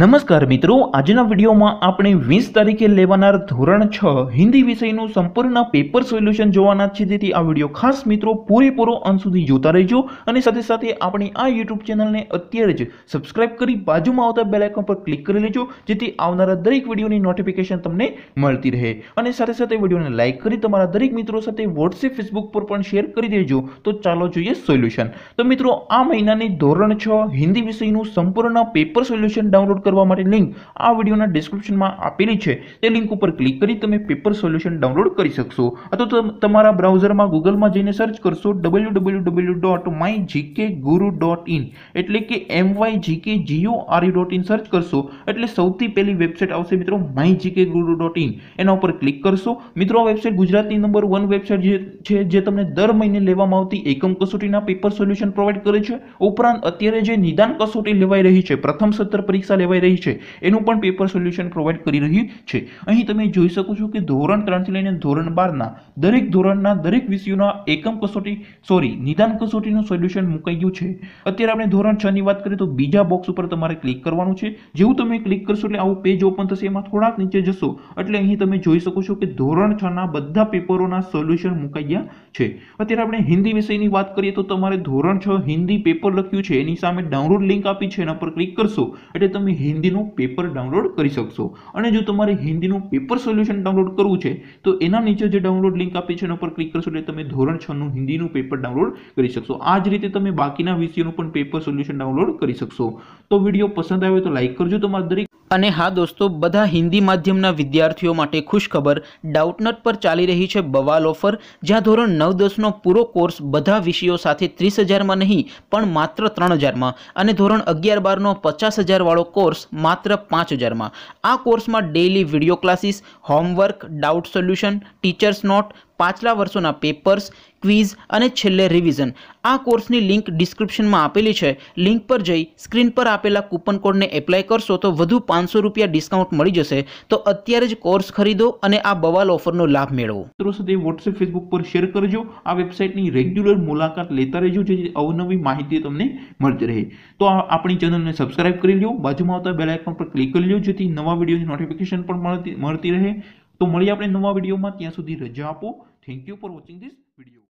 નમસ્કાર મિત્રો આજના વિડીયોમાં આપણે વીસ તારીખે લેવાનાર ધોરણ છ હિન્દી વિષયનું સંપૂર્ણ પેપર સોલ્યુશન જોવાના છે તેથી આ વિડીયો ખાસ મિત્રો પૂરેપૂરો અંત સુધી જોતા રહેજો અને સાથે સાથે આપણે આ યુટ્યુબ ચેનલને અત્યારે જ સબસ્ક્રાઇબ કરી બાજુમાં આવતા બેલ આઇકન પર ક્લિક કરી લેજો જેથી આવનારા દરેક વિડીયોની નોટિફિકેશન તમને મળતી રહે અને સાથે સાથે વિડીયોને લાઇક કરી તમારા દરેક મિત્રો સાથે વોટ્સએપ ફેસબુક પર પણ શેર કરી દેજો તો ચાલો જોઈએ સોલ્યુશન તો મિત્રો આ મહિનાની ધોરણ છ હિન્દી વિષયનું સંપૂર્ણ પેપર સોલ્યુશન ડાઉનલોડ ડાઉનલોડ કરવા માટે લિંક આ વિડીયોના ડિસ્ક્રિપ્શનમાં આપેલી છે તે લિંક ઉપર ક્લિક કરી તમે પેપર સોલ્યુશન ડાઉનલોડ કરી શકશો અથવા તમારા બ્રાઉઝરમાં ગૂગલમાં જઈને સર્ચ કરશો W W W dot my GK Guru dot in એટલે કે M Y GK G O G U R U dot in search કરશો એટલે સૌથી પહેલી વેબસાઇટ આવશે મિત્રો my GK Guru dot in એના ઉપર ક્લિક કરશો મિત્રો આ વેબસાઇટ ગુજરાતની નંબર વન વેબસાઇટ જે છે જે તમને દર મહિને લેવામાં આવતી એકમ કસોટીના પેપર સોલ્યુશન પ્રોવાઈડ કરે છે ઉપરાંત અત્યારે જે નિદાન કસોટી લેવાઈ રહી છે પ્રથમ સત્ર પરીક્ષા લેવાઈ રહી છે એનું પણ પેપર સોલ્યુશન પ્રોવાઈડ કરી રહ્યું છે અહીં તમે જોઈ શકો છો કે ધોરણ ત્રણથી લઈને ધોરણ બારના દરેક ધોરણના દરેક વિષયોના એકમ કસોટી સોરી નિદાન કસોટીનું સોલ્યુશન મુકાઈ ગયું છે અત્યારે આપણે ધોરણ છની વાત કરીએ તો બીજા બોક્સ ઉપર તમારે ક્લિક કરવાનું છે જેવું તમે ક્લિક કરશો એટલે આવું પેજ ઓપન થશે એમાં થોડાક નીચે જશો એટલે અહીં તમે જોઈ શકો છો કે ધોરણ છના બધા પેપરોના સોલ્યુશન મુકાઈ ગયા છે અત્યારે આપણે હિન્દી વિષયની વાત કરીએ તો તમારે ધોરણ છ હિન્દી પેપર લખ્યું છે એની સામે ડાઉનલોડ લિંક આપી છે એના પર ક્લિક કરશો એટલે તમે તમે હિન્દીનું પેપર ડાઉનલોડ કરી શકશો અને જો તમારે હિન્દીનું પેપર સોલ્યુશન ડાઉનલોડ કરવું છે તો એના નીચે જે ડાઉનલોડ લિંક આપી છે એના પર ક્લિક કરશો એટલે તમે ધોરણ છનું હિન્દીનું પેપર ડાઉનલોડ કરી શકશો આ જ રીતે તમે બાકીના વિષયોનું પણ પેપર સોલ્યુશન ડાઉનલોડ કરી શકશો તો વિડીયો પસંદ આવ્યો તો લાઇક કરજો તમારા દરેક અને હા દોસ્તો બધા હિન્દી માધ્યમના વિદ્યાર્થીઓ માટે ખુશખબર ડાઉટનટ પર ચાલી રહી છે બવાલ ઓફર જ્યાં ધોરણ નવ દસનો પૂરો કોર્સ બધા વિષયો સાથે ત્રીસ હજારમાં નહીં પણ માત્ર ત્રણ હજારમાં અને ધોરણ અગિયાર બારનો પચાસ હજારવાળો કોર્સ માત્ર પાંચ હજારમાં આ કોર્સમાં daily video classes homework doubt solution teachers note પાછલા વર્ષોના પેપર્સ ક્વિઝ અને છેલ્લે રિવિઝન આ કોર્સની લિંક ડિસ્ક્રિપ્શનમાં આપેલી છે લિંક પર જઈ સ્ક્રીન પર આપેલા કૂપન કોડને એપ્લાય કરશો તો વધુ પાંચસો રૂપિયા ડિસ્કાઉન્ટ મળી જશે તો અત્યારે જ કોર્સ ખરીદો અને આ બવાલ ઓફરનો લાભ મેળવો મિત્રો સાથે વોટ્સએપ ફેસબુક પર શેર કરજો આ વેબસાઇટની રેગ્યુલર મુલાકાત લેતા રહેજો જેથી અવનવી માહિતી તમને મળતી રહે તો આપણી ચેનલને સબસ્ક્રાઇબ કરી લો બાજુમાં આવતા બેલ આઇકન પર ક્લિક કરી લો જેથી નવા વિડીયોની નોટિફિકેશન પણ મળતી રહે તો મળીએ આપણે નવા વિડીયોમાં ત્યાં સુધી રજા આપો thank you for watching this